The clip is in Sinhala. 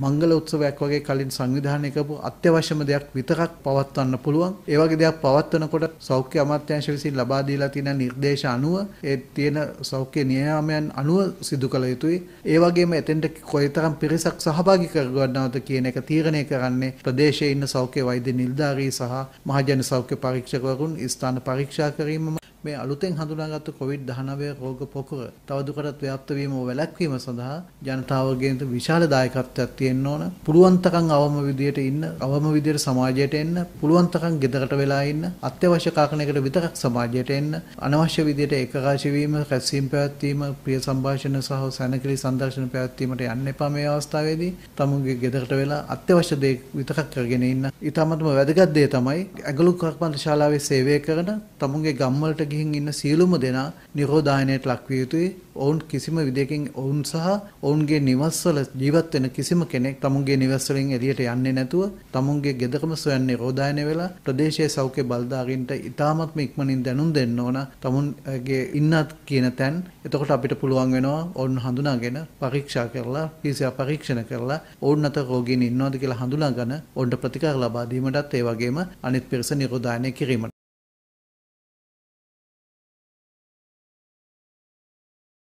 මංගල උත්සවයක් වගේ කලින් සංවිධානය කරපු අත්‍යවශ්‍යම දෙයක් විතරක් පවත්වන්න පුළුවන්. ඒ වගේ දෙයක් පවත්වනකොට සෞඛ්‍ය අමාත්‍යාංශ විසින් ලබා දීලා තියෙන නිර්දේශ අනුව ඒ තියෙන සෞඛ්‍ය නියාමයන් අනුව සිදු කළ යුතුයි. ඒ වගේම එතෙන්ට කොයිතරම් පිරිසක් සහභාගී කරගන්නවද කියන එක තීරණය කරන්නේ ප්‍රදේශයේ ඉන්න සෞඛ්‍ය වෛද්‍ය නිලධාරී සහ මහජන සෞඛ්‍ය පරීක්ෂකවරුන් ස්ථාන පරීක්ෂා කිරීමම මේ අලුතෙන් හඳුනාගත්තු COVID-19 රෝග පොකුර තවදුරටත් ව්‍යාප්ත වීම වැළැක්වීම සඳහා ජනතාවගෙන් විශාල දායකත්වයක් තියෙන්න ඕන. පුළුවන් තරම් අවම විදියට ඉන්න, අවම විදියට සමාජයට එන්න, පුළුවන් තරම් ගෙදරට වෙලා ඉන්න, අත්‍යවශ්‍ය කාරණයකට විතරක් සමාජයට එන්න, අනවශ්‍ය විදියට ඒකරාශී වීම, රැස්වීම් පැවැත්වීම, ප්‍රිය සම්භාෂණ සහ සැනකෙලි සංදර්ශන පැවැත්වීමට යන්න එපා මේ අවස්ථාවේදී. තමුන්ගේ ගෙදරට වෙලා අත්‍යවශ්‍ය දේ විතරක් කරගෙන ඉන්න. ඊටමත්ම වැදගත් දේ තමයි ඇගලු කර්මන්ත ශාලාවේ සේවය කරන තමුන්ගේ ගම්වලට ගිහින් ඉන්න සියලුම දෙනා නිරෝධායනයට ලක්විය යුතුයි. ඔවුන් කිසිම විදියකින් ඔවුන් සහ ඔවුන්ගේ නිවස්වල ජීවත් වෙන කිසිම කෙනෙක් තමුන්ගේ නිවස් වලින් එළියට යන්නේ නැතුව තමුන්ගේ ගෙදරම සොයන් නිරෝධායනය වෙලා ප්‍රදේශයේ සෞඛ්‍ය බලධාරීන්ට ඉතාමත්ම ඉක්මනින් දැනුම් දෙන්න ඕන තමුන්ගේ ඉන්නත් කියන තැන්. එතකොට අපිට පුළුවන් වෙනවා ඔවුන් හඳුනාගෙන පරීක්ෂා කරලා PCR පරීක්ෂණ කරලා ඔවුන් අතර රෝගීන් ඉන්නවද කියලා හඳුනාගෙන ඔවුන්ට ප්‍රතිකාර ලබා දීමටත් ඒ වගේම අනිත් පිරිස නිරෝධායනය කිරීමට